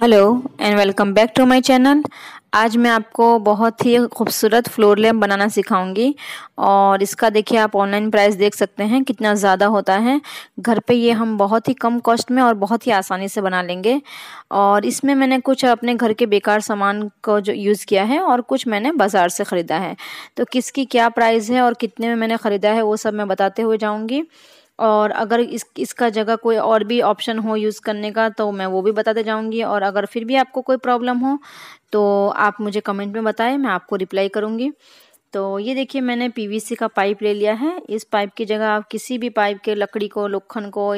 hello and welcome back to my channel आज मैं आपको बहुत ही खूबसूरत फ्लोर लैम्प बनाना सिखाऊंगी और इसका देखिए आप ऑनलाइन प्राइस देख सकते हैं कितना ज़्यादा होता है घर पे ये हम बहुत ही कम कॉस्ट में और बहुत ही आसानी से बना लेंगे और इसमें मैंने कुछ अपने घर के बेकार सामान को जो यूज़ किया है और कुछ मैंने बाज़ार से ख़रीदा है तो किसकी क्या प्राइस है और कितने में मैंने ख़रीदा है वो सब मैं बताते हुए जाऊँगी और अगर इस इसका जगह कोई और भी ऑप्शन हो यूज़ करने का तो मैं वो भी बताते जाऊँगी और अगर फिर भी आपको कोई प्रॉब्लम हो तो आप मुझे कमेंट में बताएं मैं आपको रिप्लाई करूँगी तो ये देखिए मैंने पीवीसी का पाइप ले लिया है इस पाइप की जगह आप किसी भी पाइप के लकड़ी को लोखन को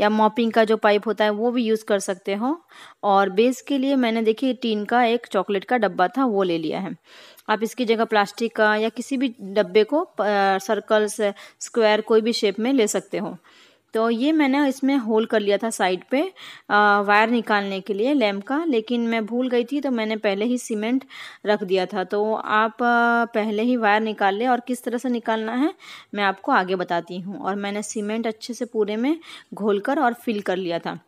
या मॉपिंग का जो पाइप होता है वो भी यूज़ कर सकते हो और बेस के लिए मैंने देखिए टीन का एक चॉकलेट का डब्बा था वो ले लिया है आप इसकी जगह प्लास्टिक का या किसी भी डब्बे को सर्कल्स स्क्वायर कोई भी शेप में ले सकते हो तो ये मैंने इसमें होल कर लिया था साइड पे आ, वायर निकालने के लिए लैम्प का लेकिन मैं भूल गई थी तो मैंने पहले ही सीमेंट रख दिया था तो आप पहले ही वायर निकाल लें और किस तरह से निकालना है मैं आपको आगे बताती हूँ और मैंने सीमेंट अच्छे से पूरे में घोल कर और फिल कर लिया था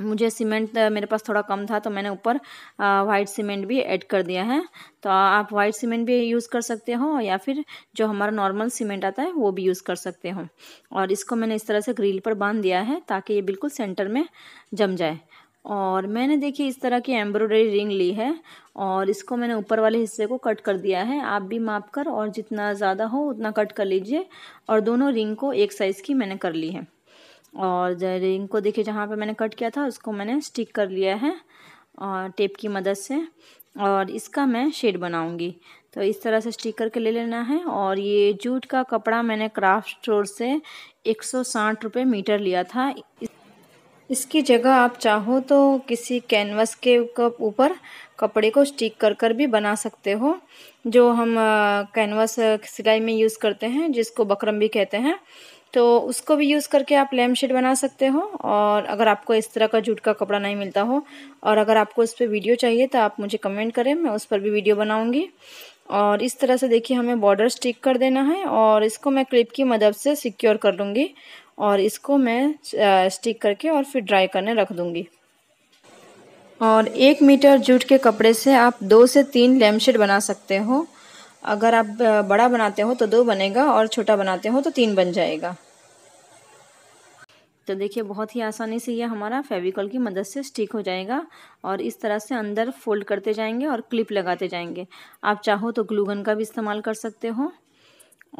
मुझे सीमेंट मेरे पास थोड़ा कम था तो मैंने ऊपर वाइट सीमेंट भी ऐड कर दिया है तो आप वाइट सीमेंट भी यूज़ कर सकते हो या फिर जो हमारा नॉर्मल सीमेंट आता है वो भी यूज़ कर सकते हो और इसको मैंने इस तरह से ग्रिल पर बांध दिया है ताकि ये बिल्कुल सेंटर में जम जाए और मैंने देखिए इस तरह की एम्ब्रॉयडरी रिंग ली है और इसको मैंने ऊपर वाले हिस्से को कट कर दिया है आप भी माप कर और जितना ज़्यादा हो उतना कट कर लीजिए और दोनों रिंग को एक साइज़ की मैंने कर ली है और रिंग को देखिए जहाँ पे मैंने कट किया था उसको मैंने स्टिक कर लिया है और टेप की मदद से और इसका मैं शेड बनाऊंगी तो इस तरह से स्टिक करके ले लेना है और ये जूट का कपड़ा मैंने क्राफ्ट स्टोर से एक सौ साठ रुपये मीटर लिया था इसकी जगह आप चाहो तो किसी कैनवस के ऊपर कपड़े को स्टिक कर कर भी बना सकते हो जो हम कैनवस सिलाई में यूज़ करते हैं जिसको बकरम भी कहते हैं तो उसको भी यूज़ करके आप लैम्प शेड बना सकते हो और अगर आपको इस तरह का जूट का कपड़ा नहीं मिलता हो और अगर आपको इस पर वीडियो चाहिए तो आप मुझे कमेंट करें मैं उस पर भी वीडियो बनाऊँगी और इस तरह से देखिए हमें बॉर्डर स्टिक कर देना है और इसको मैं क्लिप की मदद से सिक्योर कर लूँगी और इसको मैं स्टिक करके और फिर ड्राई करने रख दूँगी और एक मीटर जूट के कपड़े से आप दो से तीन लैम्प शेड बना सकते हो अगर आप बड़ा बनाते हो तो दो बनेगा और छोटा बनाते हो तो तीन बन जाएगा तो देखिए बहुत ही आसानी से ये हमारा फेविकॉल की मदद से स्टिक हो जाएगा और इस तरह से अंदर फोल्ड करते जाएंगे और क्लिप लगाते जाएंगे आप चाहो तो ग्लूगन का भी इस्तेमाल कर सकते हो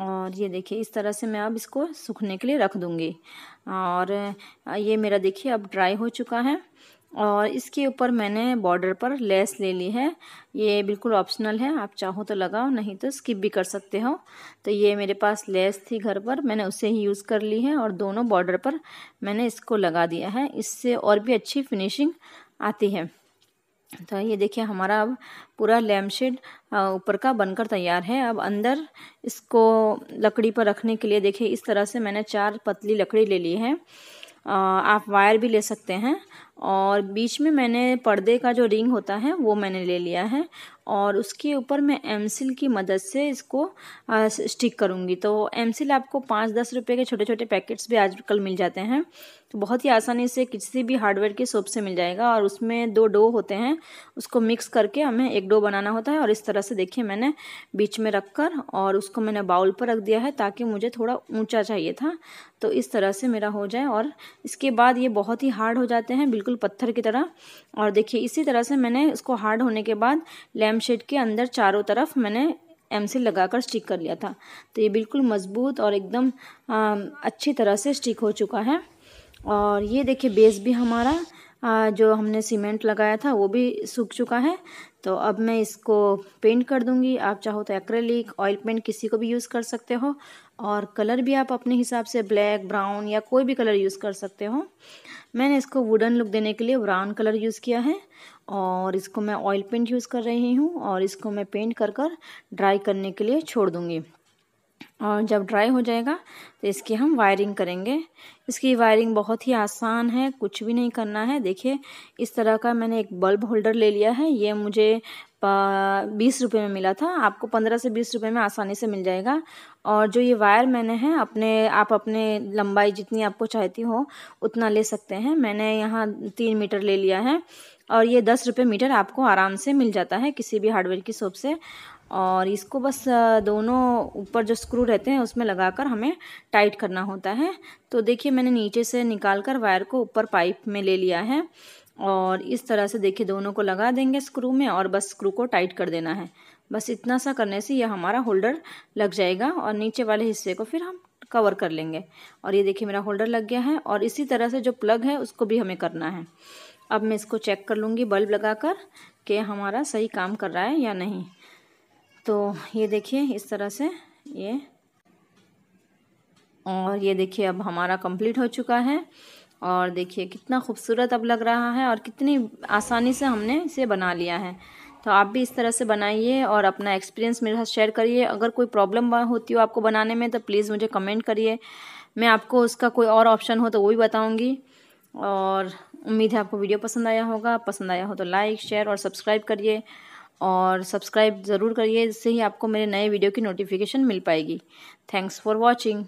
और ये देखिए इस तरह से मैं अब इसको सूखने के लिए रख दूँगी और ये मेरा देखिए अब ड्राई हो चुका है और इसके ऊपर मैंने बॉर्डर पर लेस ले ली है ये बिल्कुल ऑप्शनल है आप चाहो तो लगाओ नहीं तो स्किप भी कर सकते हो तो ये मेरे पास लेस थी घर पर मैंने उसे ही यूज़ कर ली है और दोनों बॉर्डर पर मैंने इसको लगा दिया है इससे और भी अच्छी फिनिशिंग आती है तो ये देखिए हमारा अब पूरा लैम्प शेड ऊपर का बनकर तैयार है अब अंदर इसको लकड़ी पर रखने के लिए देखिए इस तरह से मैंने चार पतली लकड़ी ले ली है आप वायर भी ले सकते हैं और बीच में मैंने पर्दे का जो रिंग होता है वो मैंने ले लिया है और उसके ऊपर मैं एमसिल की मदद से इसको स्टिक करूँगी तो एमसिल आपको पाँच दस रुपये के छोटे छोटे पैकेट्स भी आजकल मिल जाते हैं तो बहुत ही आसानी से किसी भी हार्डवेयर के सोप से मिल जाएगा और उसमें दो डो होते हैं उसको मिक्स करके हमें एक डो बनाना होता है और इस तरह से देखिए मैंने बीच में रख कर और उसको मैंने बाउल पर रख दिया है ताकि मुझे थोड़ा ऊँचा चाहिए था तो इस तरह से मेरा हो जाए और इसके बाद ये बहुत ही हार्ड हो जाते हैं बिल्कुल पत्थर की तरह और देखिए इसी तरह से मैंने इसको हार्ड होने के बाद लेम एम शेड के अंदर चारों तरफ मैंने एम से लगाकर स्टिक कर लिया था तो ये बिल्कुल मज़बूत और एकदम अच्छी तरह से स्टिक हो चुका है और ये देखिए बेस भी हमारा जो हमने सीमेंट लगाया था वो भी सूख चुका है तो अब मैं इसको पेंट कर दूंगी आप चाहो तो एक्रेलिक ऑयल पेंट किसी को भी यूज़ कर सकते हो और कलर भी आप अपने हिसाब से ब्लैक ब्राउन या कोई भी कलर यूज़ कर सकते हो मैंने इसको वुडन लुक देने के लिए ब्राउन कलर यूज़ किया है और इसको मैं ऑयल पेंट यूज़ कर रही हूँ और इसको मैं पेंट कर कर ड्राई करने के लिए छोड़ दूँगी और जब ड्राई हो जाएगा तो इसकी हम वायरिंग करेंगे इसकी वायरिंग बहुत ही आसान है कुछ भी नहीं करना है देखिए इस तरह का मैंने एक बल्ब होल्डर ले लिया है ये मुझे बीस रुपये में मिला था आपको पंद्रह से बीस रुपये में आसानी से मिल जाएगा और जो ये वायर मैंने है अपने आप अपने लंबाई जितनी आपको चाहती हो उतना ले सकते हैं मैंने यहाँ तीन मीटर ले लिया है और ये दस रुपये मीटर आपको आराम से मिल जाता है किसी भी हार्डवेयर की शॉप से और इसको बस दोनों ऊपर जो स्क्रू रहते हैं उसमें लगाकर हमें टाइट करना होता है तो देखिए मैंने नीचे से निकाल कर वायर को ऊपर पाइप में ले लिया है और इस तरह से देखिए दोनों को लगा देंगे स्क्रू में और बस स्क्रू को टाइट कर देना है बस इतना सा करने से यह हमारा होल्डर लग जाएगा और नीचे वाले हिस्से को फिर हम कवर कर लेंगे और ये देखिए मेरा होल्डर लग गया है और इसी तरह से जो प्लग है उसको भी हमें करना है अब मैं इसको चेक कर लूँगी बल्ब लगा कर कि हमारा सही काम कर रहा है या नहीं तो ये देखिए इस तरह से ये और ये देखिए अब हमारा कंप्लीट हो चुका है और देखिए कितना खूबसूरत अब लग रहा है और कितनी आसानी से हमने इसे बना लिया है तो आप भी इस तरह से बनाइए और अपना एक्सपीरियंस मेरे साथ शेयर करिए अगर कोई प्रॉब्लम होती हो आपको बनाने में तो प्लीज़ मुझे कमेंट करिए मैं आपको उसका कोई और ऑप्शन हो तो वो भी बताऊँगी और उम्मीद है आपको वीडियो पसंद आया होगा पसंद आया हो तो लाइक शेयर और सब्सक्राइब करिए और सब्सक्राइब ज़रूर करिए इससे ही आपको मेरे नए वीडियो की नोटिफिकेशन मिल पाएगी थैंक्स फॉर वॉचिंग